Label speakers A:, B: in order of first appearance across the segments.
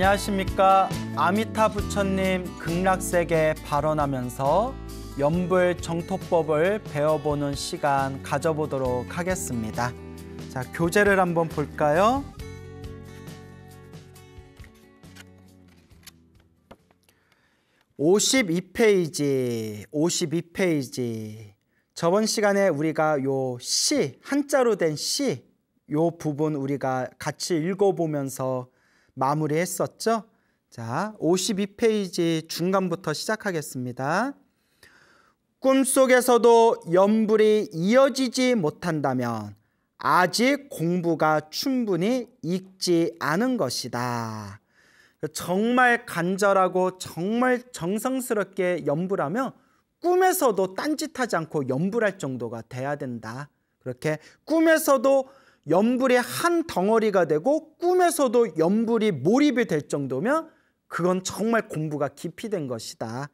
A: 안녕하십니까. 아미타 부처님 극락세계 발언하면서 연불 정토법을 배워보는 시간 가져보도록 하겠습니다. 자, 교재를 한번 볼까요? 오십 페이지 오십 페이지 저번 시간에 우리가 요 시, 한자로 된 시, 요 부분 우리가 같이 읽어보면서 마무리했었죠. 자, 52페이지 중간부터 시작하겠습니다. 꿈속에서도 연불이 이어지지 못한다면 아직 공부가 충분히 익지 않은 것이다. 정말 간절하고 정말 정성스럽게 연불하면 꿈에서도 딴짓하지 않고 연불할 정도가 돼야 된다. 그렇게 꿈에서도 염불의 한 덩어리가 되고 꿈에서도 염불이 몰입이 될 정도면 그건 정말 공부가 깊이 된 것이다.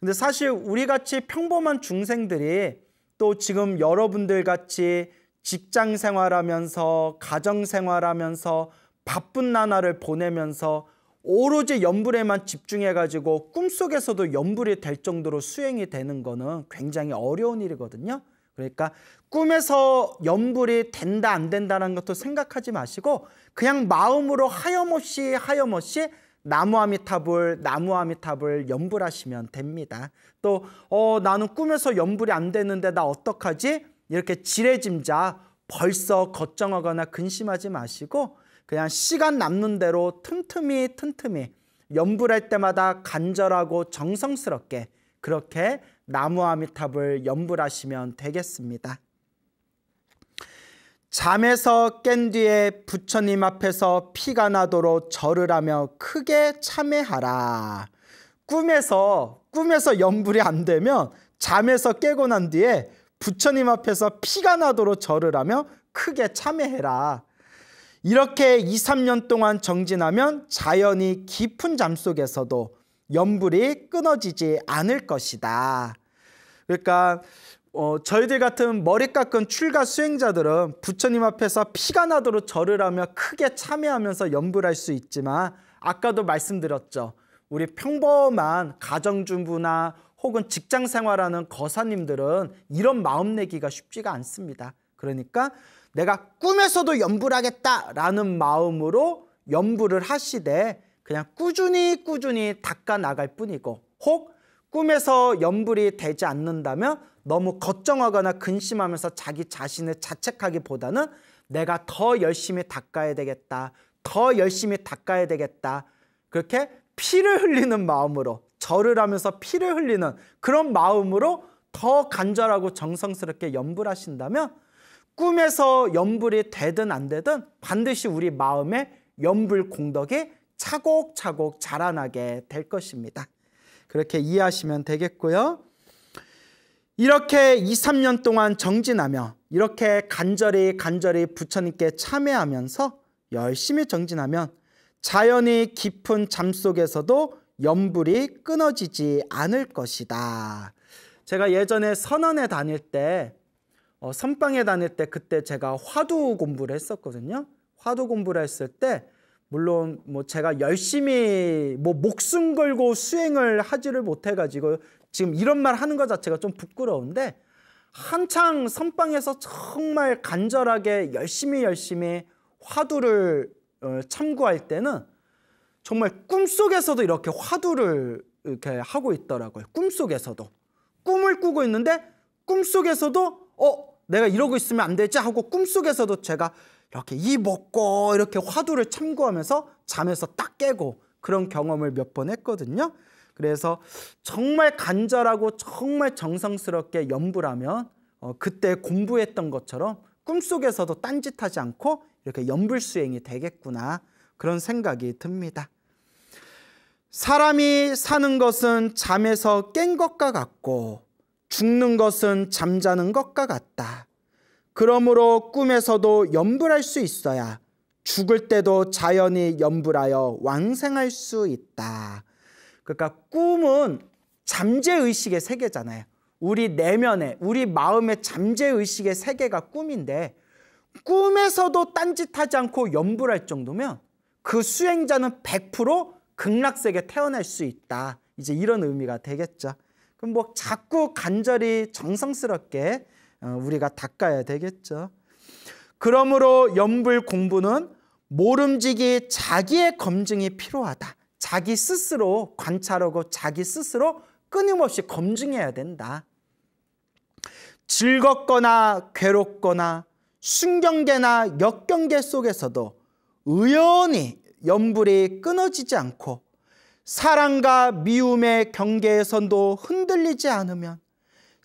A: 근데 사실 우리 같이 평범한 중생들이 또 지금 여러분들 같이 직장 생활하면서 가정 생활하면서 바쁜 나날을 보내면서 오로지 연불에만 집중해가지고 꿈속에서도 연불이 될 정도로 수행이 되는 거는 굉장히 어려운 일이거든요. 그러니까 꿈에서 염불이 된다 안 된다는 것도 생각하지 마시고 그냥 마음으로 하염없이 하염없이 나무아미타불 나무아미타불 염불하시면 됩니다. 또 어, 나는 꿈에서 염불이 안 되는데 나 어떡하지? 이렇게 지레짐자 벌써 걱정하거나 근심하지 마시고 그냥 시간 남는 대로 틈틈이 틈틈이 염불할 때마다 간절하고 정성스럽게 그렇게 나무 아미탑을 염불하시면 되겠습니다. 잠에서 깬 뒤에 부처님 앞에서 피가 나도록 절을 하며 크게 참회하라. 꿈에서 꿈에서 연불이 안 되면 잠에서 깨고 난 뒤에 부처님 앞에서 피가 나도록 절을 하며 크게 참회해라. 이렇게 2, 3년 동안 정진하면 자연히 깊은 잠 속에서도 연불이 끊어지지 않을 것이다. 그러니까 어, 저희들 같은 머리 깎은 출가 수행자들은 부처님 앞에서 피가 나도록 절을 하며 크게 참여하면서 연불할 수 있지만 아까도 말씀드렸죠. 우리 평범한 가정주부나 혹은 직장 생활하는 거사님들은 이런 마음 내기가 쉽지가 않습니다. 그러니까 내가 꿈에서도 연불하겠다라는 마음으로 연불을 하시되 그냥 꾸준히 꾸준히 닦아 나갈 뿐이고 혹 꿈에서 염불이 되지 않는다면 너무 걱정하거나 근심하면서 자기 자신을 자책하기보다는 내가 더 열심히 닦아야 되겠다. 더 열심히 닦아야 되겠다. 그렇게 피를 흘리는 마음으로 절을 하면서 피를 흘리는 그런 마음으로 더 간절하고 정성스럽게 염불하신다면 꿈에서 염불이 되든 안 되든 반드시 우리 마음에 염불 공덕이 차곡차곡 자라나게 될 것입니다. 그렇게 이해하시면 되겠고요. 이렇게 2, 3년 동안 정진하며 이렇게 간절히 간절히 부처님께 참회하면서 열심히 정진하면 자연히 깊은 잠 속에서도 염불이 끊어지지 않을 것이다. 제가 예전에 선원에 다닐 때 어, 선방에 다닐 때 그때 제가 화두 공부를 했었거든요. 화두 공부를 했을 때 물론 뭐 제가 열심히 뭐 목숨 걸고 수행을 하지를 못해 가지고 지금 이런 말 하는 것 자체가 좀 부끄러운데 한창 선방에서 정말 간절하게 열심히 열심히 화두를 어, 참고할 때는 정말 꿈속에서도 이렇게 화두를 이렇게 하고 있더라고요. 꿈속에서도. 꿈을 꾸고 있는데 꿈속에서도 어, 내가 이러고 있으면 안 되지 하고 꿈속에서도 제가 이렇게 이 먹고 이렇게 화두를 참고하면서 잠에서 딱 깨고 그런 경험을 몇 번 했거든요. 그래서 정말 간절하고 정말 정성스럽게 염불하면 어, 그때 공부했던 것처럼 꿈속에서도 딴짓하지 않고 이렇게 염불 수행이 되겠구나 그런 생각이 듭니다. 사람이 사는 것은 잠에서 깬 것과 같고 죽는 것은 잠자는 것과 같다. 그러므로 꿈에서도 염불할 수 있어야 죽을 때도 자연히 염불하여 왕생할 수 있다. 그러니까 꿈은 잠재의식의 세계잖아요. 우리 내면에 우리 마음의 잠재의식의 세계가 꿈인데 꿈에서도 딴짓하지 않고 염불할 정도면 그 수행자는 100% 극락세계 태어날 수 있다. 이제 이런 의미가 되겠죠. 그럼 뭐 자꾸 간절히 정성스럽게 어, 우리가 닦아야 되겠죠. 그러므로 연불 공부는 모름지기 자기의 검증이 필요하다. 자기 스스로 관찰하고 자기 스스로 끊임없이 검증해야 된다. 즐겁거나 괴롭거나 순경계나 역경계 속에서도 의연히 연불이 끊어지지 않고 사랑과 미움의 경계에선도 흔들리지 않으면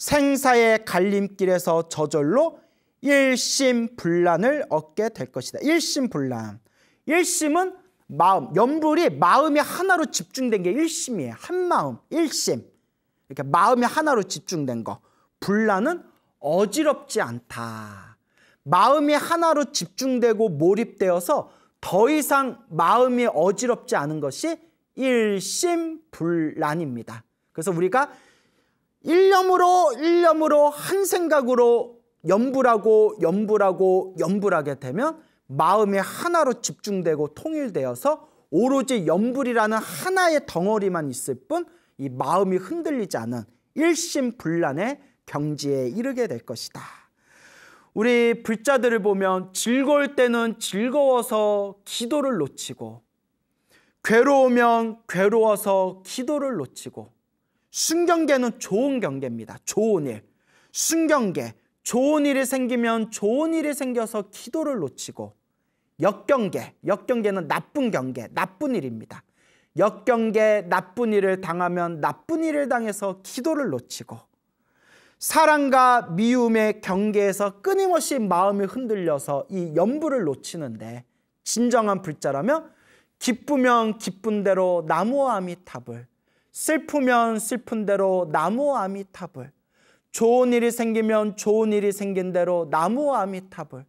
A: 생사의 갈림길에서 저절로 일심불란을 얻게 될 것이다. 일심불란. 일심은 마음, 연불이 마음이 하나로 집중된 게 일심이에요. 한 마음, 일심. 이렇게 마음이 하나로 집중된 거. 불란은 어지럽지 않다. 마음이 하나로 집중되고 몰입되어서 더 이상 마음이 어지럽지 않은 것이 일심불란입니다. 그래서 우리가 일념으로 일념으로 한 생각으로 염불하고 염불하고 염불하게 되면 마음이 하나로 집중되고 통일되어서 오로지 염불이라는 하나의 덩어리만 있을 뿐 이 마음이 흔들리지 않은 일심불란의 경지에 이르게 될 것이다. 우리 불자들을 보면 즐거울 때는 즐거워서 기도를 놓치고 괴로우면 괴로워서 기도를 놓치고 순경계는 좋은 경계입니다. 좋은 일. 순경계. 좋은 일이 생기면 좋은 일이 생겨서 기도를 놓치고 역경계. 역경계는 나쁜 경계. 나쁜 일입니다. 역경계 나쁜 일을 당하면 나쁜 일을 당해서 기도를 놓치고 사랑과 미움의 경계에서 끊임없이 마음이 흔들려서 이 연부를 놓치는데 진정한 불자라면 기쁘면 기쁜 대로 나무와 암이 탑을 슬프면 슬픈 대로 나무 아미타불 좋은 일이 생기면 좋은 일이 생긴 대로 나무 아미타불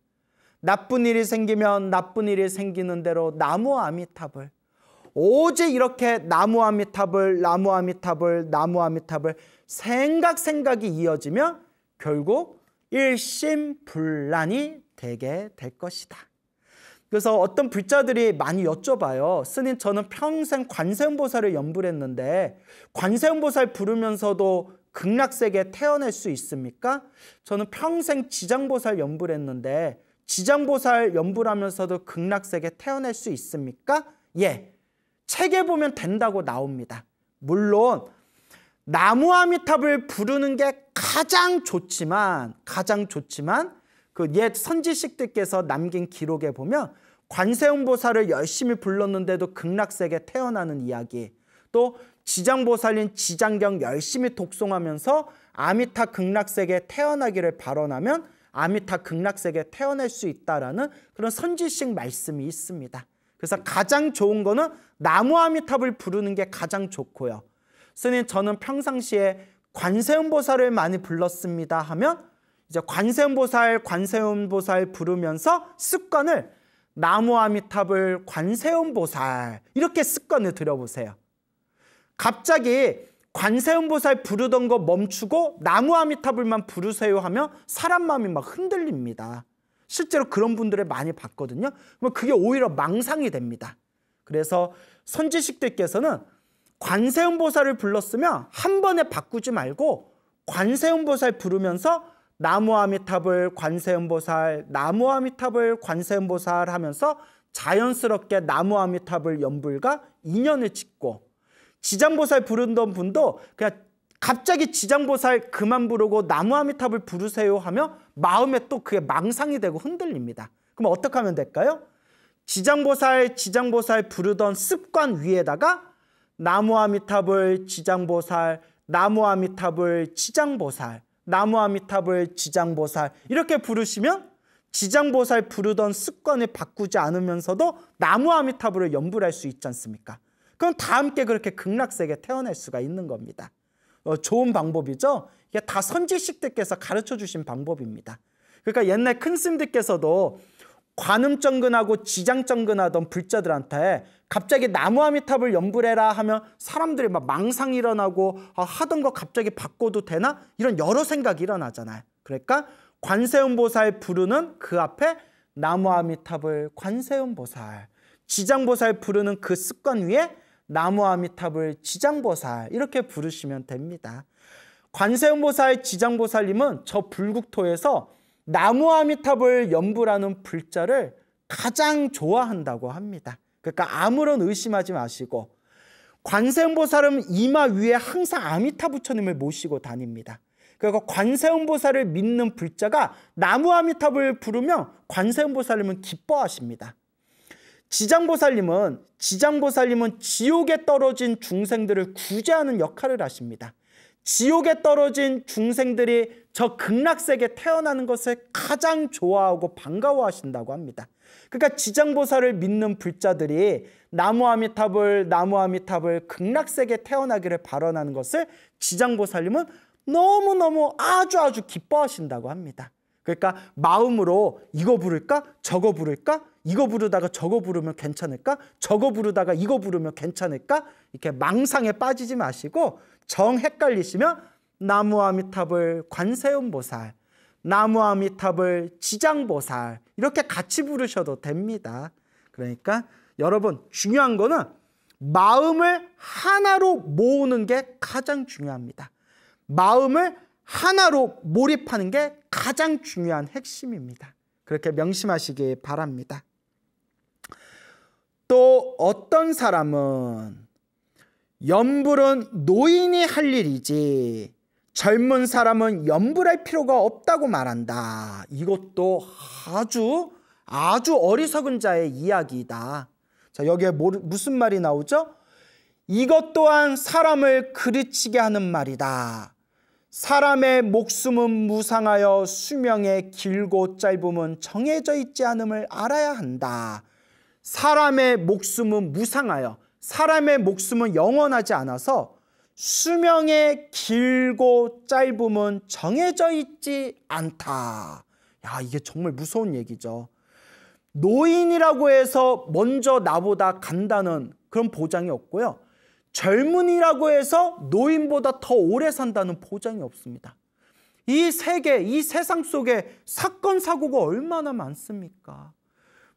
A: 나쁜 일이 생기면 나쁜 일이 생기는 대로 나무 아미타불 오직 이렇게 나무 아미타불 나무 아미타불 나무 아미타불 생각 생각이 이어지면 결국 일심불란이 되게 될 것이다. 그래서 어떤 불자들이 많이 여쭤봐요. 스님 저는 평생 관세음보살을 연불했는데 관세음보살 부르면서도 극락세계 태어날 수 있습니까? 저는 평생 지장보살 연불했는데 지장보살 연불하면서도 극락세계 태어날 수 있습니까? 예, 책에 보면 된다고 나옵니다. 물론 나무아미탑을 부르는 게 가장 좋지만 가장 좋지만 그옛 선지식들께서 남긴 기록에 보면 관세음 보살을 열심히 불렀는데도 극락세계 태어나는 이야기 또 지장보살인 지장경 열심히 독송하면서 아미타 극락세계 태어나기를 발언하면 아미타 극락세계 태어날 수 있다라는 그런 선지식 말씀이 있습니다. 그래서 가장 좋은 거는 나무 아미탑을 부르는 게 가장 좋고요. 스님 저는 평상시에 관세음보살을 많이 불렀습니다 하면 이제 관세음보살 관세음보살 부르면서 습관을 나무아미탑을 관세음보살 이렇게 습관을 들여보세요. 갑자기 관세음보살 부르던 거 멈추고 나무아미탑을만 부르세요 하면 사람 마음이 막 흔들립니다. 실제로 그런 분들을 많이 봤거든요. 그러 그게 오히려 망상이 됩니다. 그래서 선지식들께서는 관세음보살을 불렀으면 한 번에 바꾸지 말고 관세음보살 부르면서 나무아미탑을 관세음보살, 나무아미탑을 관세음보살 하면서 자연스럽게 나무아미탑을 연불과 인연을 짓고 지장보살 부른던 분도 그냥 갑자기 지장보살 그만 부르고 나무아미탑을 부르세요 하며 마음에 또 그게 망상이 되고 흔들립니다. 그럼 어떻게 하면 될까요? 지장보살 지장보살 부르던 습관 위에다가 나무아미탑을 지장보살 나무아미탑을 지장보살 나무아미타불 지장보살 이렇게 부르시면 지장보살 부르던 습관을 바꾸지 않으면서도 나무아미타불을 연불할 수 있지 않습니까? 그럼 다 함께 그렇게 극락세계 태어날 수가 있는 겁니다. 어, 좋은 방법이죠. 이게 다 선지식들께서 가르쳐 주신 방법입니다. 그러니까 옛날 큰 스님들께서도 관음정근하고 지장정근하던 불자들한테 갑자기 나무아미탑을 연불해라 하면 사람들이 막 망상 일어나고 아, 하던 거 갑자기 바꿔도 되나? 이런 여러 생각이 일어나잖아요. 그러니까 관세음보살 부르는 그 앞에 나무아미탑을 관세음보살 지장보살 부르는 그 습관 위에 나무아미탑을 지장보살 이렇게 부르시면 됩니다. 관세음보살 지장보살님은 저 불국토에서 나무아미탑을 연부라는 불자를 가장 좋아한다고 합니다. 그러니까 아무런 의심하지 마시고 관세음보살은 이마 위에 항상 아미타 부처님을 모시고 다닙니다. 그리고 관세음보살을 믿는 불자가 나무아미탑을 부르며 관세음보살님은 기뻐하십니다. 지장보살님은 지장보살님은 지옥에 떨어진 중생들을 구제하는 역할을 하십니다. 지옥에 떨어진 중생들이 저 극락세계 태어나는 것을 가장 좋아하고 반가워하신다고 합니다. 그러니까 지장보살을 믿는 불자들이 나무아미탑을 나무아미탑을 극락세계 태어나기를 발언하는 것을 지장보살님은 너무너무 아주 아주 기뻐하신다고 합니다. 그러니까 마음으로 이거 부를까? 저거 부를까? 이거 부르다가 저거 부르면 괜찮을까? 저거 부르다가 이거 부르면 괜찮을까? 이렇게 망상에 빠지지 마시고 정 헷갈리시면 나무아미탑을 관세음보살, 나무아미탑을 지장보살 이렇게 같이 부르셔도 됩니다. 그러니까 여러분 중요한 거는 마음을 하나로 모으는 게 가장 중요합니다. 마음을 하나로 몰입하는 게 가장 중요한 핵심입니다. 그렇게 명심하시기 바랍니다. 또 어떤 사람은 염불은 노인이 할 일이지 젊은 사람은 염불할 필요가 없다고 말한다. 이것도 아주 아주 어리석은 자의 이야기다 자, 여기에 뭐, 무슨 말이 나오죠? 이것 또한 사람을 그르치게 하는 말이다. 사람의 목숨은 무상하여 수명의 길고 짧음은 정해져 있지 않음을 알아야 한다. 사람의 목숨은 무상하여 사람의 목숨은 영원하지 않아서 수명의 길고 짧음은 정해져 있지 않다. 야, 이게 정말 무서운 얘기죠. 노인이라고 해서 먼저 나보다 간다는 그런 보장이 없고요. 젊은이라고 해서 노인보다 더 오래 산다는 보장이 없습니다. 이 세계, 이 세상 속에 사건, 사고가 얼마나 많습니까?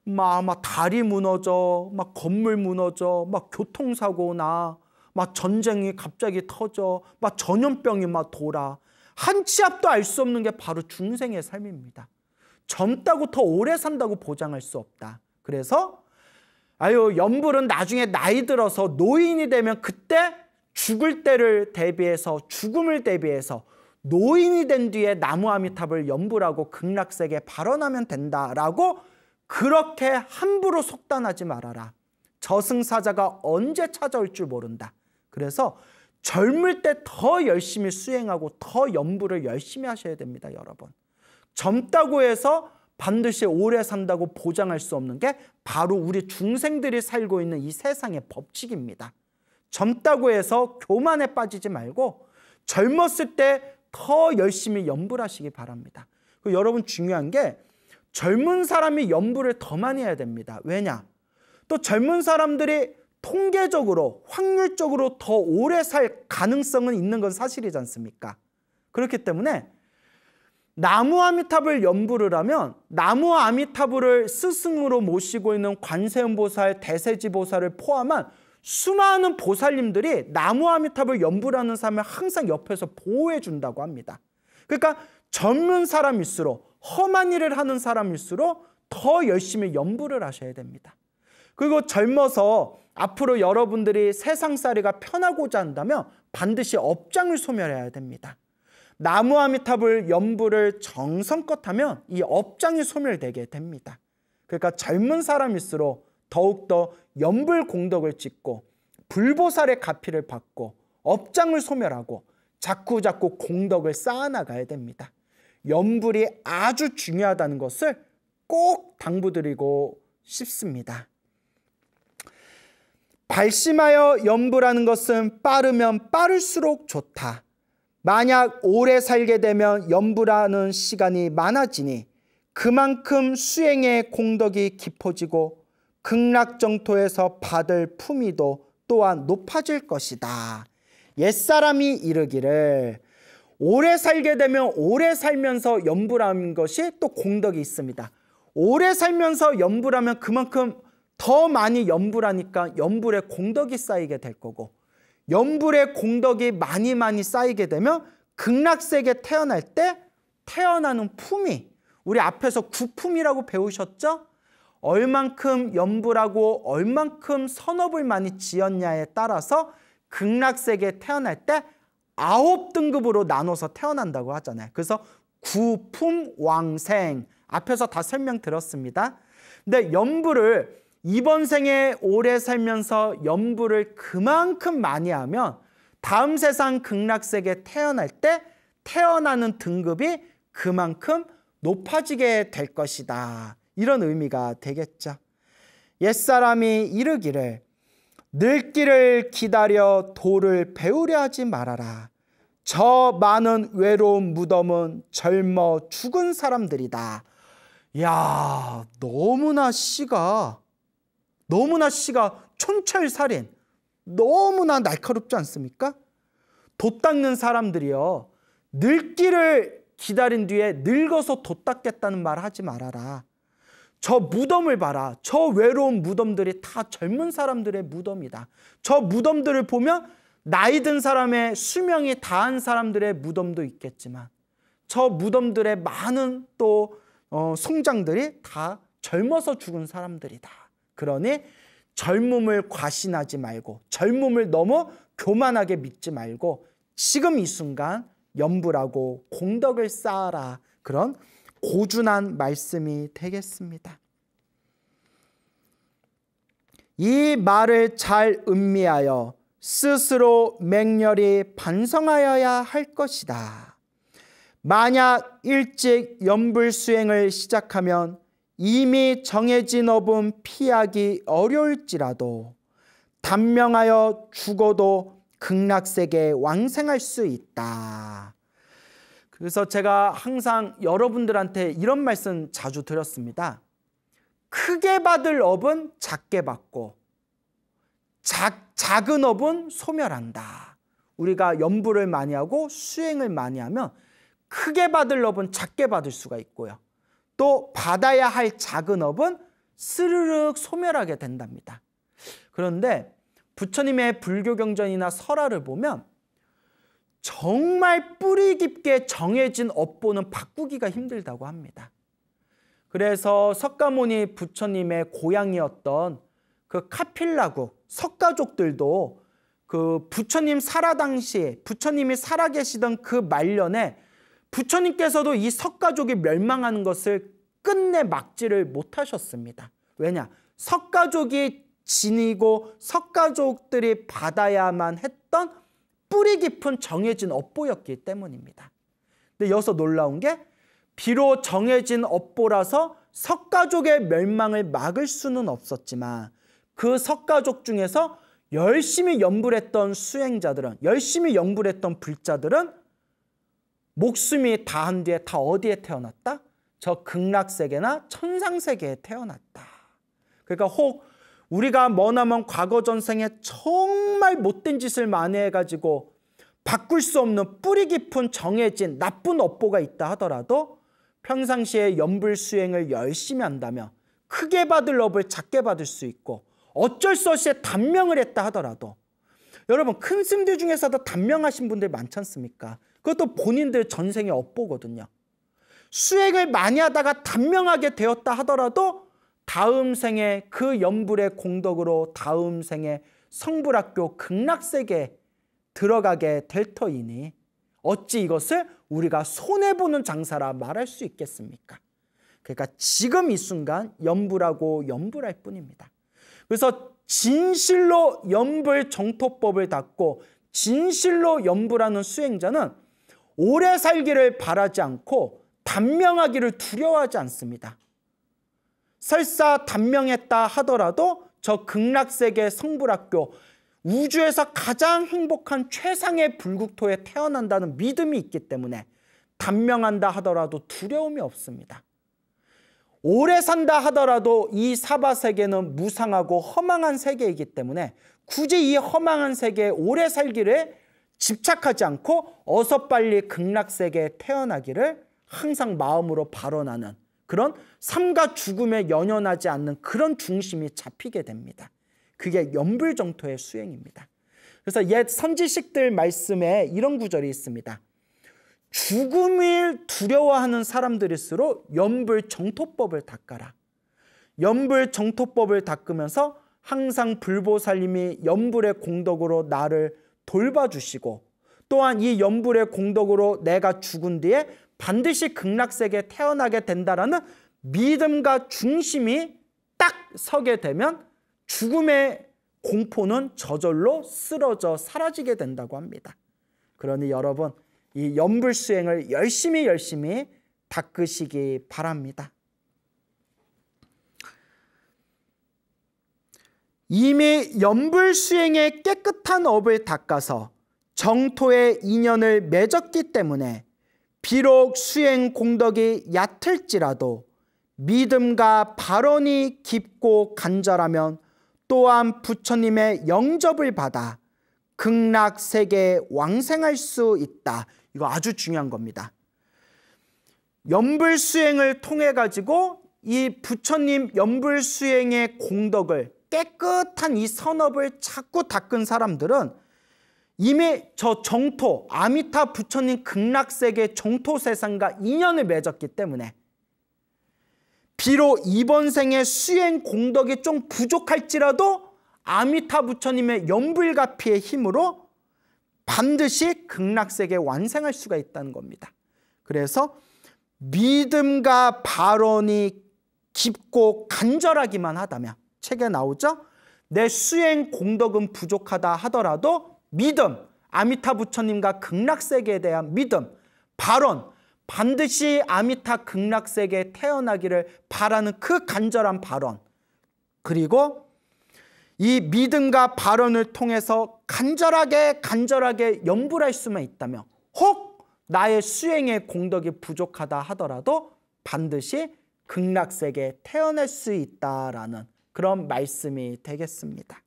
A: 막, 막 다리 무너져, 막 건물 무너져, 막 교통사고 나, 막 전쟁이 갑자기 터져, 막 전염병이 막 돌아. 한 치 앞도 알 수 없는 게 바로 중생의 삶입니다. 젊다고 더 오래 산다고 보장할 수 없다. 그래서 아유 염불은 나중에 나이 들어서 노인이 되면 그때 죽을 때를 대비해서 죽음을 대비해서 노인이 된 뒤에 나무 아미탑을 염불하고 극락세계 에 발언하면 된다라고 그렇게 함부로 속단하지 말아라. 저승사자가 언제 찾아올 줄 모른다. 그래서 젊을 때 더 열심히 수행하고 더 염불을 열심히 하셔야 됩니다, 여러분. 젊다고 해서 반드시 오래 산다고 보장할 수 없는 게 바로 우리 중생들이 살고 있는 이 세상의 법칙입니다. 젊다고 해서 교만에 빠지지 말고 젊었을 때 더 열심히 연불하시기 바랍니다. 그 여러분 중요한 게 젊은 사람이 연불을 더 많이 해야 됩니다. 왜냐? 또 젊은 사람들이 통계적으로 확률적으로 더 오래 살 가능성은 있는 건 사실이지 않습니까? 그렇기 때문에 나무 아미타불 연부를 하면 나무 아미타불을 스승으로 모시고 있는 관세음보살, 대세지보살을 포함한 수많은 보살님들이 나무 아미타불 연부라는 사람을 항상 옆에서 보호해 준다고 합니다. 그러니까 젊은 사람일수록 험한 일을 하는 사람일수록 더 열심히 연부를 하셔야 됩니다. 그리고 젊어서 앞으로 여러분들이 세상살이가 편하고자 한다면 반드시 업장을 소멸해야 됩니다. 나무아미탑을 연부를 정성껏 하면 이 업장이 소멸되게 됩니다. 그러니까 젊은 사람일수록 더욱더 연불 공덕을 짓고 불보살의 가피를 받고 업장을 소멸하고 자꾸자꾸 공덕을 쌓아나가야 됩니다. 연불이 아주 중요하다는 것을 꼭 당부드리고 싶습니다. 발심하여 연불하는 것은 빠르면 빠를수록 좋다. 만약 오래 살게 되면 염불하는 시간이 많아지니 그만큼 수행의 공덕이 깊어지고 극락정토에서 받을 품위도 또한 높아질 것이다. 옛사람이 이르기를 오래 살게 되면 오래 살면서 연부라는 것이 또 공덕이 있습니다. 오래 살면서 연부라면 그만큼 더 많이 연부라니까 연불에 공덕이 쌓이게 될 거고 염불의 공덕이 많이 많이 쌓이게 되면 극락세계 태어날 때 태어나는 품이 우리 앞에서 구품이라고 배우셨죠? 얼만큼 염불하고 얼만큼 선업을 많이 지었냐에 따라서 극락세계 태어날 때 아홉 등급으로 나눠서 태어난다고 하잖아요. 그래서 구품왕생 앞에서 다 설명 들었습니다. 근데 염불을 이번 생에 오래 살면서 염불을 그만큼 많이 하면 다음 세상 극락세계 태어날 때 태어나는 등급이 그만큼 높아지게 될 것이다. 이런 의미가 되겠죠. 옛사람이 이르기를 늙기를 기다려 도를 배우려 하지 말아라. 저 많은 외로운 무덤은 젊어 죽은 사람들이다. 야, 너무나 씨가 너무나 씨가 촌철 살인, 너무나 날카롭지 않습니까? 돛 닦는 사람들이요. 늙기를 기다린 뒤에 늙어서 돛 닦겠다는 말 하지 말아라. 저 무덤을 봐라. 저 외로운 무덤들이 다 젊은 사람들의 무덤이다. 저 무덤들을 보면 나이 든 사람의 수명이 다한 사람들의 무덤도 있겠지만 저 무덤들의 많은 또 어, 송장들이 다 젊어서 죽은 사람들이다. 그러니 젊음을 과신하지 말고 젊음을 너무 교만하게 믿지 말고 지금 이 순간 염불하고 공덕을 쌓아라 그런 고준한 말씀이 되겠습니다. 이 말을 잘 음미하여 스스로 맹렬히 반성하여야 할 것이다. 만약 일찍 연불 수행을 시작하면 이미 정해진 업은 피하기 어려울지라도 단명하여 죽어도 극락세계 왕생할 수 있다. 그래서 제가 항상 여러분들한테 이런 말씀 자주 드렸습니다. 크게 받을 업은 작게 받고 작, 작은 업은 소멸한다. 우리가 염부를 많이 하고 수행을 많이 하면 크게 받을 업은 작게 받을 수가 있고요. 또 받아야 할 작은 업은 스르륵 소멸하게 된답니다. 그런데 부처님의 불교 경전이나 설화를 보면 정말 뿌리 깊게 정해진 업보는 바꾸기가 힘들다고 합니다. 그래서 석가모니 부처님의 고향이었던 그 카필라구 석가족들도 그 부처님 살아 당시 부처님이 살아 계시던 그 말년에 부처님께서도 이 석가족이 멸망하는 것을 끝내 막지를 못하셨습니다. 왜냐? 석가족이 지니고 석가족들이 받아야만 했던 뿌리 깊은 정해진 업보였기 때문입니다. 근데 여기서 놀라운 게 비로 정해진 업보라서 석가족의 멸망을 막을 수는 없었지만 그 석가족 중에서 열심히 연불했던 수행자들은 열심히 연불했던 불자들은 목숨이 다 한 뒤에 다 어디에 태어났다? 저 극락세계나 천상세계에 태어났다. 그러니까 혹 우리가 머나먼 과거 전생에 정말 못된 짓을 많이 해가지고 바꿀 수 없는 뿌리 깊은 정해진 나쁜 업보가 있다 하더라도 평상시에 연불 수행을 열심히 한다면 크게 받을 업을 작게 받을 수 있고 어쩔 수 없이 단명을 했다 하더라도 여러분 큰 스님들 중에서도 단명하신 분들 많지 않습니까? 그것도 본인들 전생의 업보거든요. 수행을 많이 하다가 단명하게 되었다 하더라도 다음 생에 그 연불의 공덕으로 다음 생에 성불학교 극락세계에 들어가게 될 터이니 어찌 이것을 우리가 손해보는 장사라 말할 수 있겠습니까? 그러니까 지금 이 순간 연불하고 연불할 뿐입니다. 그래서 진실로 연불 정토법을 닫고 진실로 연불하는 수행자는 오래 살기를 바라지 않고 단명하기를 두려워하지 않습니다. 설사 단명했다 하더라도 저 극락세계 성불학교 우주에서 가장 행복한 최상의 불국토에 태어난다는 믿음이 있기 때문에 단명한다 하더라도 두려움이 없습니다. 오래 산다 하더라도 이 사바 세계는 무상하고 허망한 세계이기 때문에 굳이 이 허망한 세계에 오래 살기를 집착하지 않고 어서 빨리 극락세계에 태어나기를 항상 마음으로 발언하는 그런 삶과 죽음에 연연하지 않는 그런 중심이 잡히게 됩니다. 그게 연불정토의 수행입니다. 그래서 옛 선지식들 말씀에 이런 구절이 있습니다. 죽음을 두려워하는 사람들일수록 연불정토법을 닦아라. 연불정토법을 닦으면서 항상 불보살님이 연불의 공덕으로 나를 돌봐주시고 또한 이 연불의 공덕으로 내가 죽은 뒤에 반드시 극락세계에 태어나게 된다라는 믿음과 중심이 딱 서게 되면 죽음의 공포는 저절로 쓰러져 사라지게 된다고 합니다. 그러니 여러분 이 연불 수행을 열심히 열심히 닦으시기 바랍니다. 이미 연불 수행의 깨끗한 업을 닦아서 정토의 인연을 맺었기 때문에 비록 수행 공덕이 얕을지라도 믿음과 발언이 깊고 간절하면 또한 부처님의 영접을 받아 극락 세계에 왕생할 수 있다. 이거 아주 중요한 겁니다. 연불 수행을 통해 가지고 이 부처님 연불 수행의 공덕을 깨끗한 이 선업을 찾고 닦은 사람들은 이미 저 정토 아미타 부처님 극락세계 정토 세상과 인연을 맺었기 때문에 비록 이번 생에 수행 공덕이 좀 부족할지라도 아미타 부처님의 연불가피의 힘으로 반드시 극락세계 완생할 수가 있다는 겁니다. 그래서 믿음과 발언이 깊고 간절하기만 하다면 책에 나오죠. 내 수행 공덕은 부족하다 하더라도 믿음, 아미타 부처님과 극락세계에 대한 믿음, 발언, 반드시 아미타 극락세계에 태어나기를 바라는 그 간절한 발언, 그리고 이 믿음과 발언을 통해서 간절하게 간절하게 염불할 수만 있다면 혹 나의 수행의 공덕이 부족하다 하더라도 반드시 극락세계에 태어날 수 있다라는 그런 말씀이 되겠습니다.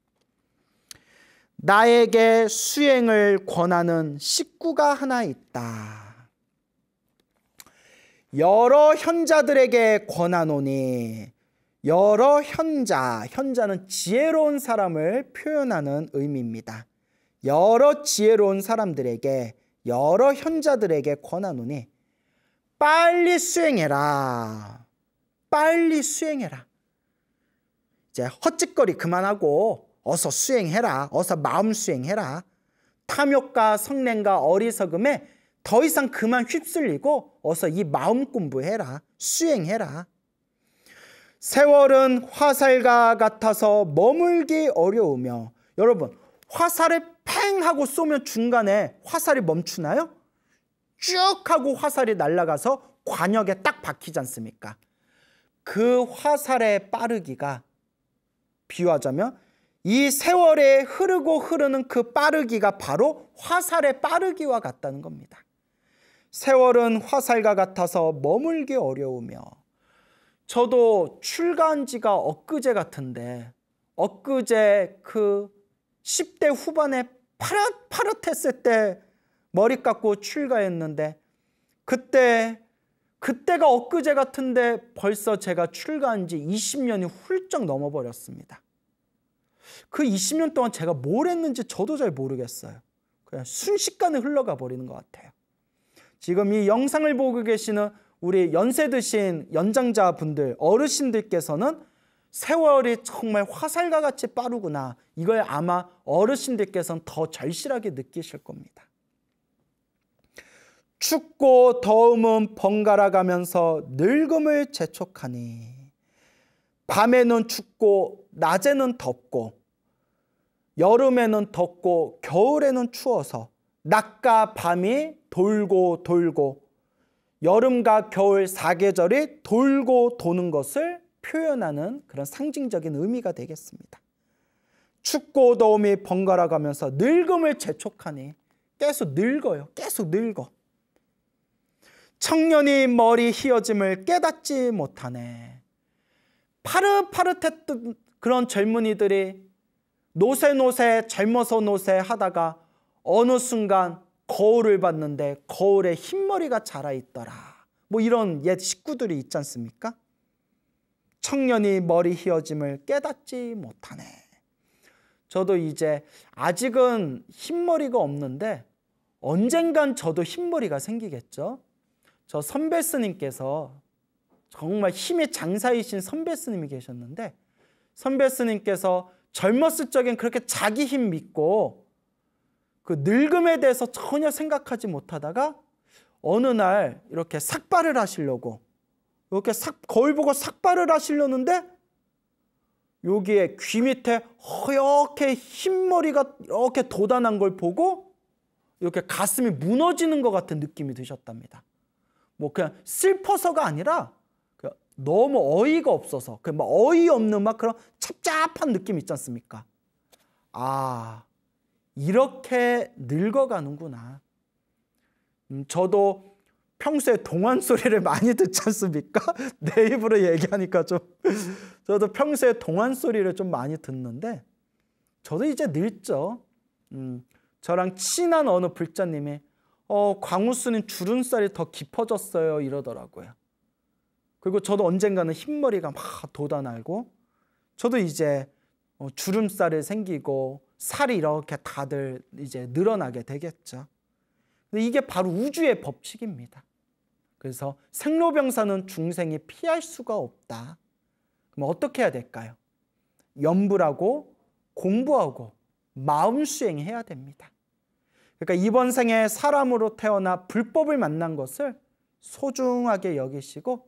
A: 나에게 수행을 권하는 식구가 하나 있다. 여러 현자들에게 권하노니 여러 현자, 현자는 지혜로운 사람을 표현하는 의미입니다. 여러 지혜로운 사람들에게 여러 현자들에게 권하노니 빨리 수행해라. 빨리 수행해라. 이제 헛짓거리 그만하고 어서 수행해라. 어서 마음 수행해라. 탐욕과 성냄과 어리석음에 더 이상 그만 휩쓸리고 어서 이 마음 공부해라. 수행해라. 세월은 화살과 같아서 머물기 어려우며 여러분 화살을 팽 하고 쏘면 중간에 화살이 멈추나요? 쭉 하고 화살이 날아가서 관역에 딱 박히지 않습니까? 그 화살의 빠르기가 비유하자면 이 세월에 흐르고 흐르는 그 빠르기가 바로 화살의 빠르기와 같다는 겁니다. 세월은 화살과 같아서 머물기 어려우며 저도 출가한 지가 엊그제 같은데 엊그제 그1대 후반에 파릇파릇했을 때 머리 깎고 출가했는데 그때 그때가 엊그제 같은데 벌써 제가 출가한 지 20년이 훌쩍 넘어버렸습니다. 그 20년 동안 제가 뭘 했는지 저도 잘 모르겠어요. 그냥 순식간에 흘러가 버리는 것 같아요. 지금 이 영상을 보고 계시는 우리 연세 드신 연장자분들, 어르신들께서는 세월이 정말 화살과 같이 빠르구나. 이걸 아마 어르신들께서는 더 절실하게 느끼실 겁니다. 춥고 더움은 번갈아 가면서 늙음을 재촉하니 밤에는 춥고 낮에는 덥고 여름에는 덥고 겨울에는 추워서 낮과 밤이 돌고 돌고 여름과 겨울 사계절이 돌고 도는 것을 표현하는 그런 상징적인 의미가 되겠습니다. 춥고 더움이 번갈아 가면서 늙음을 재촉하니 계속 늙어요. 계속 늙어. 청년이 머리 휘어짐을 깨닫지 못하네. 파릇파릇했던 그런 젊은이들이 노새노새 젊어서 노새 하다가 어느 순간 거울을 봤는데 거울에 흰머리가 자라있더라. 뭐 이런 옛 식구들이 있지 않습니까? 청년이 머리 휘어짐을 깨닫지 못하네. 저도 이제 아직은 흰머리가 없는데 언젠간 저도 흰머리가 생기겠죠. 저 선배 스님께서 정말 힘의 장사이신 선배 스님이 계셨는데 선배 스님께서 젊었을 적엔 그렇게 자기 힘 믿고 그 늙음에 대해서 전혀 생각하지 못하다가 어느 날 이렇게 삭발을 하시려고 이렇게 삭 거울 보고 삭발을 하시려는데 여기에 귀 밑에 허옇게 흰머리가 이렇게 돋아난 걸 보고 이렇게 가슴이 무너지는 것 같은 느낌이 드셨답니다. 뭐 그냥 슬퍼서가 아니라 그 너무 어이가 없어서 그막 어이없는 막 그런 찹찹한 느낌 있지 않습니까? 아 이렇게 늙어가는구나. 음, 저도 평소에 동안 소리를 많이 듣지 않습니까? 내 입으로 얘기하니까 좀 저도 평소에 동안 소리를 좀 많이 듣는데 저도 이제 늙죠. 음, 저랑 친한 어느 불자님이 어, 광우스는 주름살이 더 깊어졌어요 이러더라고요. 그리고 저도 언젠가는 흰머리가 막 돋아날고 저도 이제 어, 주름살이 생기고 살이 이렇게 다들 이제 늘어나게 되겠죠. 근데 이게 바로 우주의 법칙입니다. 그래서 생로병사는 중생이 피할 수가 없다. 그럼 어떻게 해야 될까요? 염불하고 공부하고 마음 수행해야 됩니다. 그러니까 이번 생에 사람으로 태어나 불법을 만난 것을 소중하게 여기시고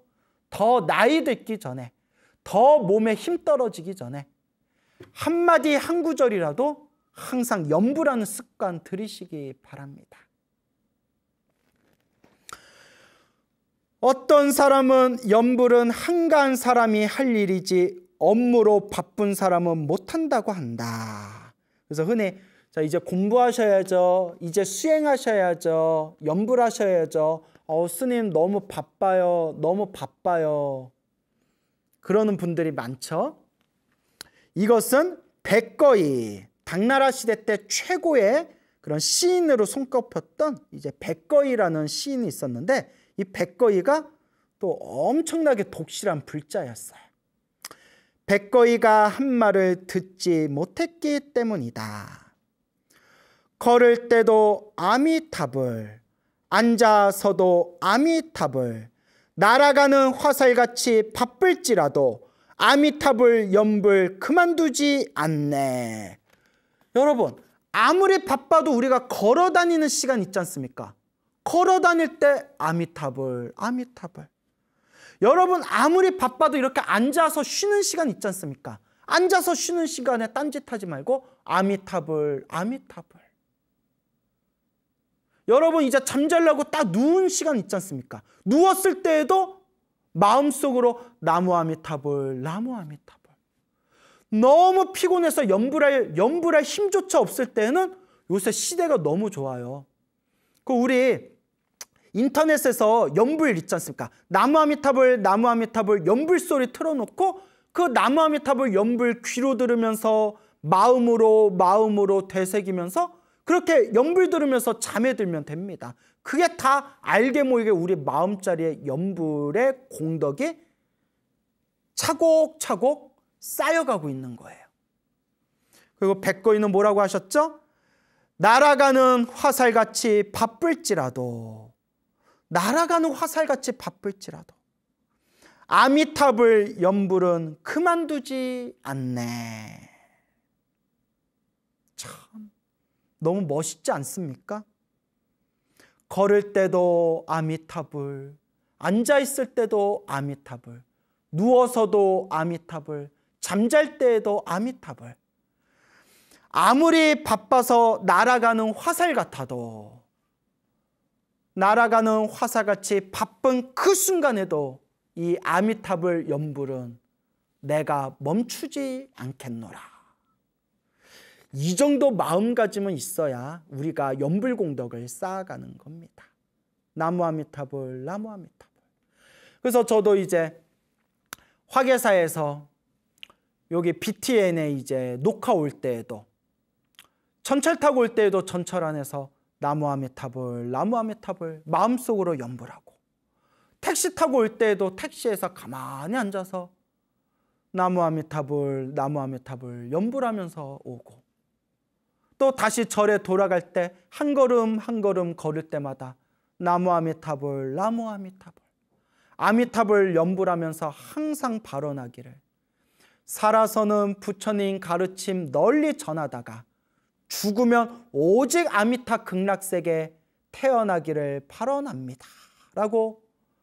A: 더 나이 듣기 전에 더 몸에 힘 떨어지기 전에 한마디 한 구절이라도 항상 염불하는 습관 들이시기 바랍니다. 어떤 사람은 염불은 한가한 사람이 할 일이지 업무로 바쁜 사람은 못한다고 한다. 그래서 흔히 자, 이제 공부하셔야죠. 이제 수행하셔야죠. 연불하셔야죠. 어, 스님 너무 바빠요. 너무 바빠요. 그러는 분들이 많죠. 이것은 백거이 당나라 시대 때 최고의 그런 시인으로 손꼽혔던 이제 백거이라는 시인이 있었는데 이 백거이가 또 엄청나게 독실한 불자였어요. 백거이가 한 말을 듣지 못했기 때문이다. 걸을 때도 아미탑을 앉아서도 아미탑을 날아가는 화살같이 바쁠지라도 아미탑을 염불 그만두지 않네. 여러분 아무리 바빠도 우리가 걸어다니는 시간 있지 않습니까? 걸어다닐 때 아미탑을 아미탑을 여러분 아무리 바빠도 이렇게 앉아서 쉬는 시간 있지 않습니까? 앉아서 쉬는 시간에 딴짓하지 말고 아미탑을 아미탑을 여러분 이제 잠잘라고 딱 누운 시간 있지 않습니까? 누웠을 때에도 마음속으로 나무아미타불 나무아미타불 너무 피곤해서 연불할 연불할 힘조차 없을 때는 요새 시대가 너무 좋아요. 그 우리 인터넷에서 연불 있지 않습니까? 나무아미타불 나무아미타불 연불 소리 틀어놓고 그 나무아미타불 연불 귀로 들으면서 마음으로 마음으로 되새기면서 그렇게 연불 들으면서 잠에 들면 됩니다. 그게 다 알게 모이게 우리 마음자리에 연불의 공덕이 차곡차곡 쌓여가고 있는 거예요. 그리고 백거인은 뭐라고 하셨죠? 날아가는 화살같이 바쁠지라도 날아가는 화살같이 바쁠지라도 아미탑을 연불은 그만두지 않네. 참 너무 멋있지 않습니까? 걸을 때도 아미타불, 앉아 있을 때도 아미타불, 누워서도 아미타불, 잠잘 때에도 아미타불. 아무리 바빠서 날아가는 화살 같아도 날아가는 화살같이 바쁜 그 순간에도 이 아미타불 연불은 내가 멈추지 않겠노라. 이 정도 마음가짐은 있어야 우리가 연불공덕을 쌓아가는 겁니다. 나무아미타불, 나무아미타불. 그래서 저도 이제 화계사에서 여기 BTN에 이제 녹화 올 때에도 전철 타고 올 때에도 전철 안에서 나무아미타불, 나무아미타불 마음속으로 연불하고 택시 타고 올 때에도 택시에서 가만히 앉아서 나무아미타불, 나무아미타불 연불하면서 오고 또 다시 절에 돌아갈 때 한 걸음 한 걸음 걸을 때마다 나무 아미타불 나무 아미타불 아미타불 연불하면서 항상 발언하기를 살아서는 부처님 가르침 널리 전하다가 죽으면 오직 아미타 극락세계 태어나기를 발언합니다. 라고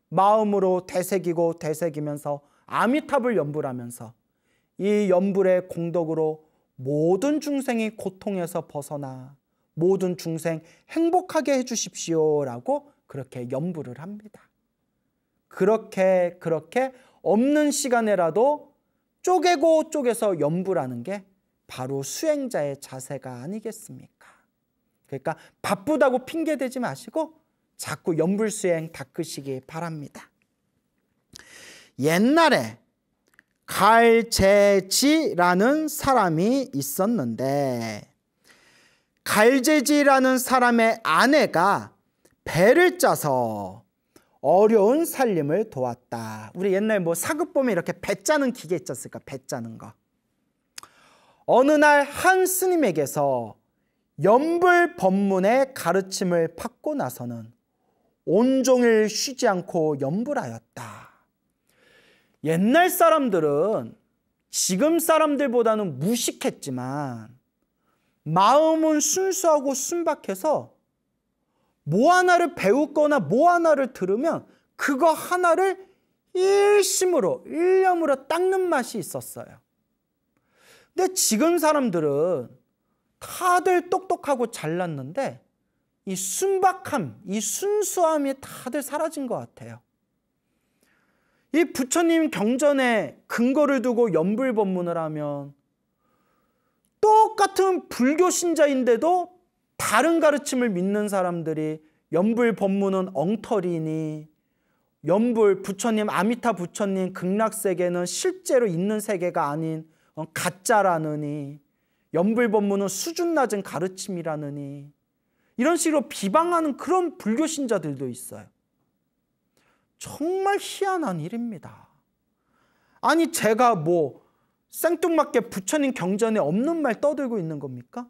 A: 마음으로 되새기고 되새기면서 아미타불 연불하면서 이 연불의 공덕으로 모든 중생이 고통에서 벗어나 모든 중생 행복하게 해주십시오라고 그렇게 염불을 합니다. 그렇게 그렇게 없는 시간에라도 쪼개고 쪼개서 염불하는 게 바로 수행자의 자세가 아니겠습니까? 그러니까 바쁘다고 핑계대지 마시고 자꾸 염불 수행 닦으시기 바랍니다. 옛날에 갈제지라는 사람이 있었는데 갈제지라는 사람의 아내가 배를 짜서 어려운 살림을 도왔다. 우리 옛날 뭐 사극보면 이렇게 배 짜는 기계 있었을까? 배 짜는 거. 어느 날 한 스님에게서 연불 법문의 가르침을 받고 나서는 온종일 쉬지 않고 연불하였다. 옛날 사람들은 지금 사람들보다는 무식했지만 마음은 순수하고 순박해서 뭐 하나를 배우거나 뭐 하나를 들으면 그거 하나를 일심으로 일념으로 닦는 맛이 있었어요. 근데 지금 사람들은 다들 똑똑하고 잘났는데 이 순박함, 이 순수함이 다들 사라진 것 같아요. 이 부처님 경전에 근거를 두고 연불법문을 하면 똑같은 불교 신자인데도 다른 가르침을 믿는 사람들이 연불 법문은 엉터리니 연불 부처님 아미타 부처님 극락 세계는 실제로 있는 세계가 아닌 어, 가짜라느니 연불 법문은 수준 낮은 가르침이라느니 이런 식으로 비방하는 그런 불교 신자들도 있어요. 정말 희한한 일입니다. 아니 제가 뭐 생뚱맞게 부처님 경전에 없는 말 떠들고 있는 겁니까?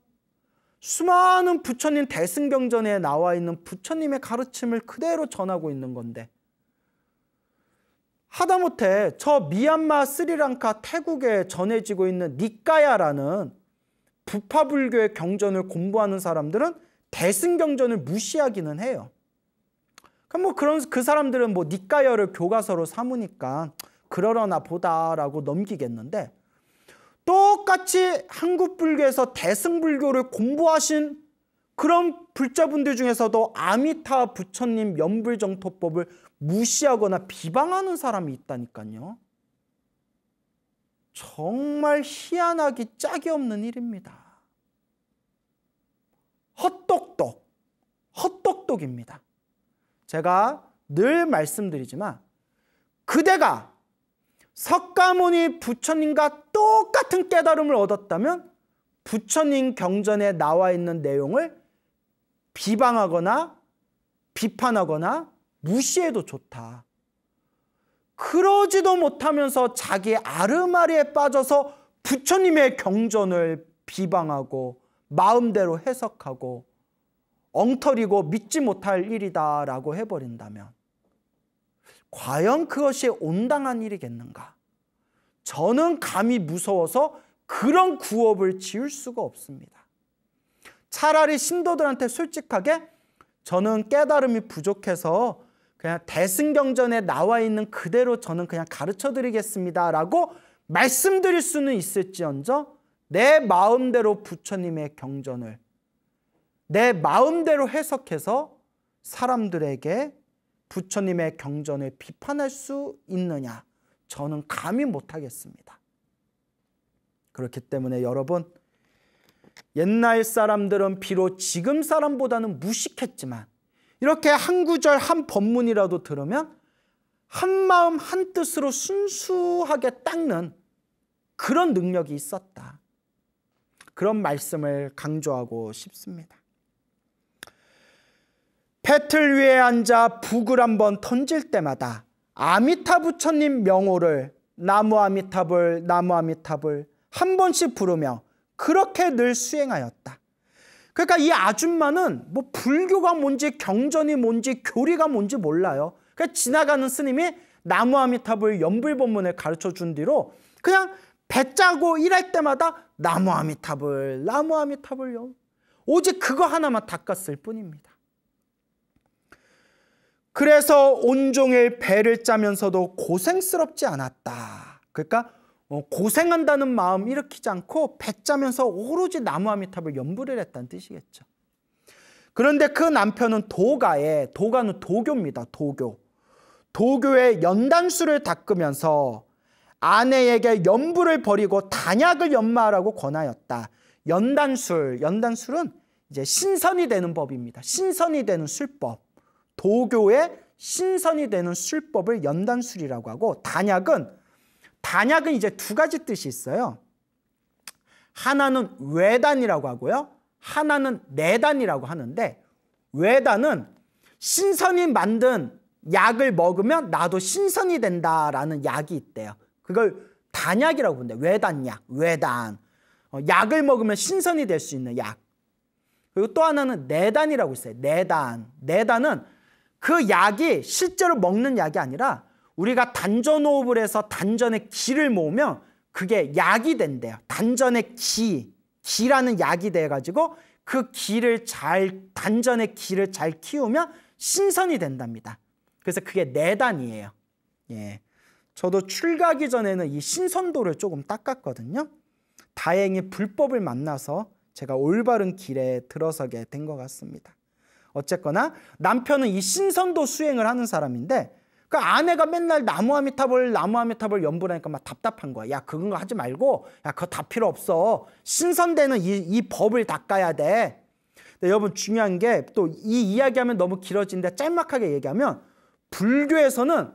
A: 수많은 부처님 대승경전에 나와 있는 부처님의 가르침을 그대로 전하고 있는 건데 하다못해 저 미얀마 스리랑카 태국에 전해지고 있는 니까야라는 부파불교의 경전을 공부하는 사람들은 대승경전을 무시하기는 해요. 그럼 뭐 그런 그 사람들은 뭐니까여를 교과서로 삼으니까 그러려나 보다라고 넘기겠는데 똑같이 한국 불교에서 대승 불교를 공부하신 그런 불자분들 중에서도 아미타 부처님 연불정토법을 무시하거나 비방하는 사람이 있다니까요. 정말 희한하기 짝이 없는 일입니다. 헛똑똑, 헛똑똑입니다. 제가 늘 말씀드리지만 그대가 석가모니 부처님과 똑같은 깨달음을 얻었다면 부처님 경전에 나와 있는 내용을 비방하거나 비판하거나 무시해도 좋다. 그러지도 못하면서 자기 아르마리에 빠져서 부처님의 경전을 비방하고 마음대로 해석하고 엉터리고 믿지 못할 일이다라고 해버린다면 과연 그것이 온당한 일이겠는가? 저는 감히 무서워서 그런 구업을 지을 수가 없습니다. 차라리 신도들한테 솔직하게 저는 깨달음이 부족해서 그냥 대승경전에 나와 있는 그대로 저는 그냥 가르쳐 드리겠습니다라고 말씀드릴 수는 있을지언정 내 마음대로 부처님의 경전을 내 마음대로 해석해서 사람들에게 부처님의 경전을 비판할 수 있느냐 저는 감히 못하겠습니다. 그렇기 때문에 여러분 옛날 사람들은 비록 지금 사람보다는 무식했지만 이렇게 한 구절 한 법문이라도 들으면 한 마음 한 뜻으로 순수하게 닦는 그런 능력이 있었다. 그런 말씀을 강조하고 싶습니다. 배틀 위에 앉아 북을 한번 던질 때마다 아미타 부처님 명호를 나무 아미탑을 나무 아미탑을 한 번씩 부르며 그렇게 늘 수행하였다. 그러니까 이 아줌마는 뭐 불교가 뭔지 경전이 뭔지 교리가 뭔지 몰라요. 그러 그러니까 지나가는 스님이 나무 아미탑을 연불법문에 가르쳐 준 뒤로 그냥 배 짜고 일할 때마다 나무 아미탑을 나무 아미탑을 오직 그거 하나만 닦았을 뿐입니다. 그래서 온종일 배를 짜면서도 고생스럽지 않았다. 그러니까 어, 고생한다는 마음 일으키지 않고 배 짜면서 오로지 나무 아미탑을 연부를 했다는 뜻이겠죠. 그런데 그 남편은 도가에 도가는 도교입니다. 도교. 도교의 연단수를 닦으면서 아내에게 연부를 버리고 단약을 연마하라고 권하였다. 연단술, 연단술은 이제 신선이 되는 법입니다. 신선이 되는 술법. 도교의 신선이 되는 술법을 연단술이라고 하고 단약은 단약은 이제 두 가지 뜻이 있어요. 하나는 외단이라고 하고요. 하나는 내단이라고 하는데 외단은 신선이 만든 약을 먹으면 나도 신선이 된다라는 약이 있대요. 그걸 단약이라고 본대 외단약, 외단. 어, 약을 먹으면 신선이 될 수 있는 약. 그리고 또 하나는 내단이라고 있어요. 내단. 내단은 그 약이 실제로 먹는 약이 아니라 우리가 단전 호흡을 해서 단전의 기를 모으면 그게 약이 된대요. 단전의 기, 기라는 약이 돼가지고 그 기를 잘, 단전의 기를 잘 키우면 신선이 된답니다. 그래서 그게 내 단이에요. 예. 저도 출가기 하 전에는 이 신선도를 조금 닦았거든요. 다행히 불법을 만나서 제가 올바른 길에 들어서게 된 것 같습니다. 어쨌거나 남편은 이 신선도 수행을 하는 사람인데 그 아내가 맨날 나무아미타불 나무아미타불 연불하니까 막 답답한 거야. 야그건거 하지 말고 야 그거 다 필요 없어. 신선되는 이, 이 법을 닦아야 돼. 근데 여러분 중요한 게 또 이 이야기하면 너무 길어진데 짤막하게 얘기하면 불교에서는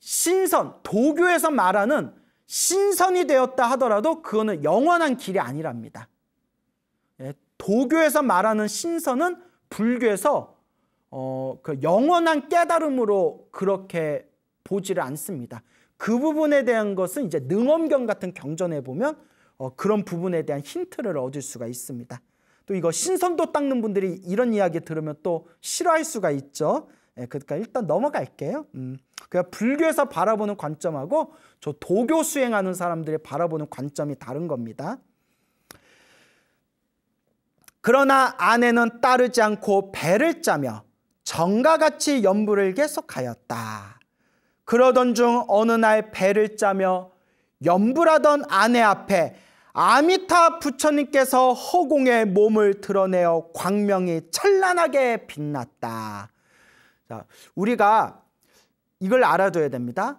A: 신선 도교에서 말하는 신선이 되었다 하더라도 그거는 영원한 길이 아니랍니다. 예, 도교에서 말하는 신선은 불교에서 어, 그 영원한 깨달음으로 그렇게 보지를 않습니다. 그 부분에 대한 것은 이제 능엄경 같은 경전에 보면 어, 그런 부분에 대한 힌트를 얻을 수가 있습니다. 또 이거 신선도 닦는 분들이 이런 이야기 들으면 또 싫어할 수가 있죠. 예, 그러니까 일단 넘어갈게요. 음. 그러 불교에서 바라보는 관점하고 저 도교 수행하는 사람들이 바라보는 관점이 다른 겁니다. 그러나 아내는 따르지 않고 배를 짜며 정과 같이 연부를 계속하였다. 그러던 중 어느 날 배를 짜며 연불하던 아내 앞에 아미타 부처님께서 허공에 몸을 드러내어 광명이 찬란하게 빛났다. 자, 우리가 이걸 알아둬야 됩니다.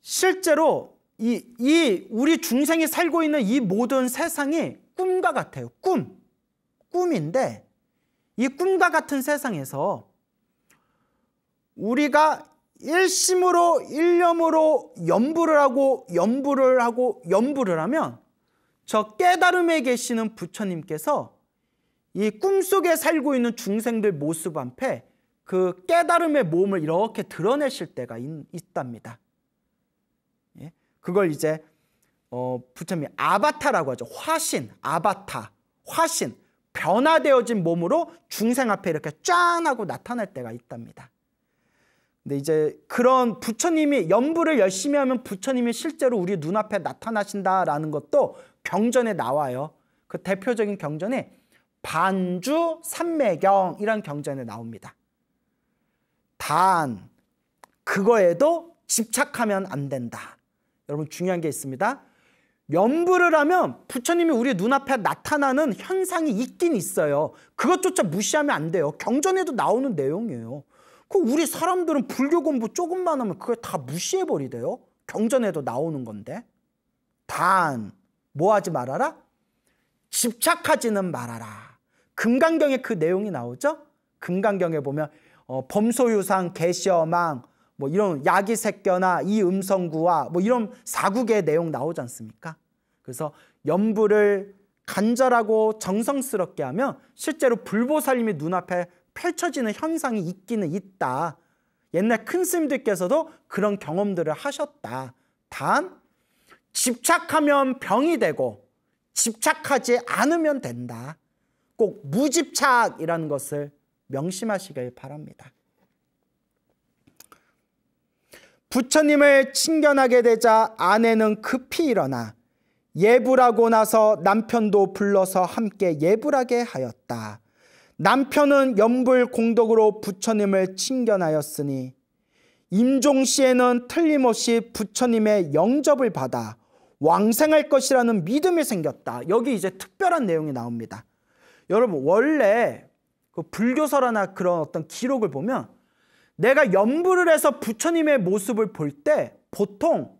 A: 실제로 이, 이 우리 중생이 살고 있는 이 모든 세상이 꿈과 같아요. 꿈. 꿈인데 이 꿈과 같은 세상에서 우리가 일심으로 일념으로 염불을 하고 염불을 하고 염불을 하면 저 깨달음에 계시는 부처님께서 이 꿈속에 살고 있는 중생들 모습 앞에 그 깨달음의 몸을 이렇게 드러내실 때가 있, 답니다 예? 그걸 이제 어, 부처님이 아바타라고 하죠. 화신, 아바타, 화신, 변화되어진 몸으로 중생 앞에 이렇게 짠 하고 나타날 때가 있답니다. 근데 이제 그런 부처님이 연부를 열심히 하면 부처님이 실제로 우리 눈앞에 나타나신다라는 것도 경전에 나와요. 그 대표적인 경전에 반주 삼매경 이런 경전에 나옵니다. 단 그거에도 집착하면 안 된다. 여러분 중요한 게 있습니다. 염불을 하면 부처님이 우리 의 눈앞에 나타나는 현상이 있긴 있어요. 그것조차 무시하면 안 돼요. 경전에도 나오는 내용이에요. 그 우리 사람들은 불교 공부 조금만 하면 그걸 다 무시해버리대요. 경전에도 나오는 건데. 단, 뭐 하지 말아라? 집착하지는 말아라. 금강경에 그 내용이 나오죠? 금강경에 보면 어, 범소유상, 개시어망, 뭐 이런 약이 새끼나 이 음성구와 뭐 이런 사국의 내용 나오지 않습니까? 그래서 염불을 간절하고 정성스럽게 하면 실제로 불보살님이 눈앞에 펼쳐지는 현상이 있기는 있다. 옛날 큰 스님들께서도 그런 경험들을 하셨다. 단 집착하면 병이 되고 집착하지 않으면 된다. 꼭 무집착이라는 것을 명심하시길 바랍니다. 부처님을 친견하게 되자 아내는 급히 일어나 예불하고 나서 남편도 불러서 함께 예불하게 하였다. 남편은 연불 공덕으로 부처님을 친견하였으니 임종 시에는 틀림없이 부처님의 영접을 받아 왕생할 것이라는 믿음이 생겼다. 여기 이제 특별한 내용이 나옵니다. 여러분 원래 그 불교설화나 그런 어떤 기록을 보면 내가 염불을 해서 부처님의 모습을 볼 때 보통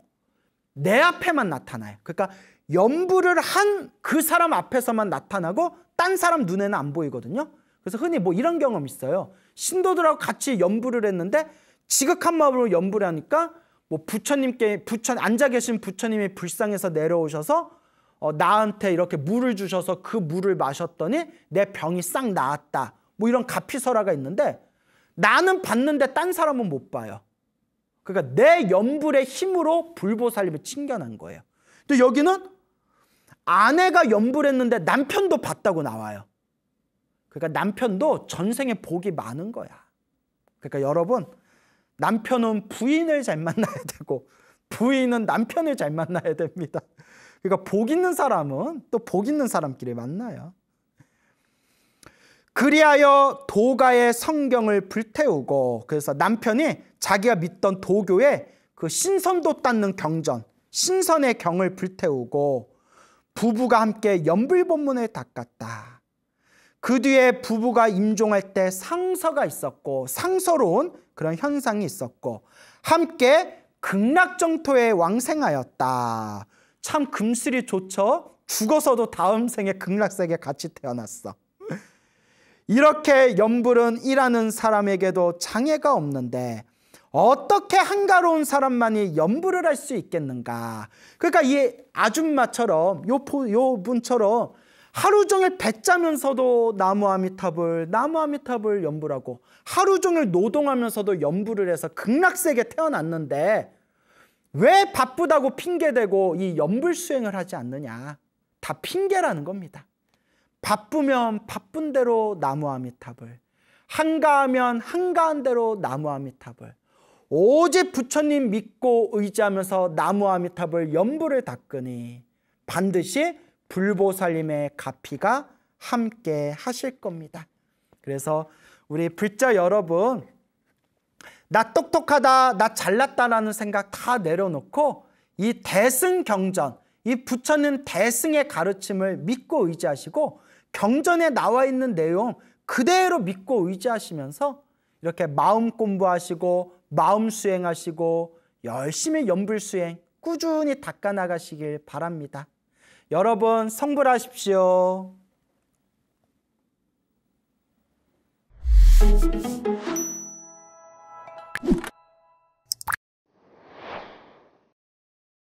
A: 내 앞에만 나타나요. 그러니까 염불을 한 그 사람 앞에서만 나타나고 딴 사람 눈에는 안 보이거든요. 그래서 흔히 뭐 이런 경험 있어요. 신도들하고 같이 염불을 했는데 지극한 마음으로 염불을 하니까 뭐 부처님께 부처 앉아 계신 부처님이 불쌍해서 내려오셔서 어, 나한테 이렇게 물을 주셔서 그 물을 마셨더니 내 병이 싹 나았다. 뭐 이런 가피설화가 있는데 나는 봤는데 딴 사람은 못 봐요. 그러니까 내 연불의 힘으로 불보살림을 칭견한 거예요. 근데 여기는 아내가 연불했는데 남편도 봤다고 나와요. 그러니까 남편도 전생에 복이 많은 거야. 그러니까 여러분 남편은 부인을 잘 만나야 되고 부인은 남편을 잘 만나야 됩니다. 그러니까 복 있는 사람은 또 복 있는 사람끼리 만나요. 그리하여 도가의 성경을 불태우고 그래서 남편이 자기가 믿던 도교에그 신선도 닦는 경전 신선의 경을 불태우고 부부가 함께 연불본문을 닦았다. 그 뒤에 부부가 임종할 때 상서가 있었고 상서로운 그런 현상이 있었고 함께 극락정토에 왕생하였다. 참 금슬이 좋죠. 죽어서도 다음 생에 극락세계 같이 태어났어. 이렇게 염불은 일하는 사람에게도 장애가 없는데 어떻게 한가로운 사람만이 염불을 할 수 있겠는가. 그러니까 이 아줌마처럼 요, 요 분처럼 하루 종일 뱉자면서도 나무아미탑을 나무아미탑을 염불하고 하루 종일 노동하면서도 염불을 해서 극락세계 태어났는데 왜 바쁘다고 핑계대고 이 염불 수행을 하지 않느냐. 다 핑계라는 겁니다. 바쁘면 바쁜 대로 나무아미 탑을 한가하면 한가한 대로 나무아미 탑을 오직 부처님 믿고 의지하면서 나무아미 탑을 연불을 닦으니 반드시 불보살님의 가피가 함께 하실 겁니다. 그래서 우리 불자 여러분 나 똑똑하다 나 잘났다라는 생각 다 내려놓고 이 대승 경전 이 부처님 대승의 가르침을 믿고 의지하시고 경전에 나와 있는 내용 그대로 믿고 의지하시면서 이렇게 마음 공부하시고 마음 수행하시고 열심히 연불 수행 꾸준히 닦아 나가시길 바랍니다. 여러분 성불하십시오.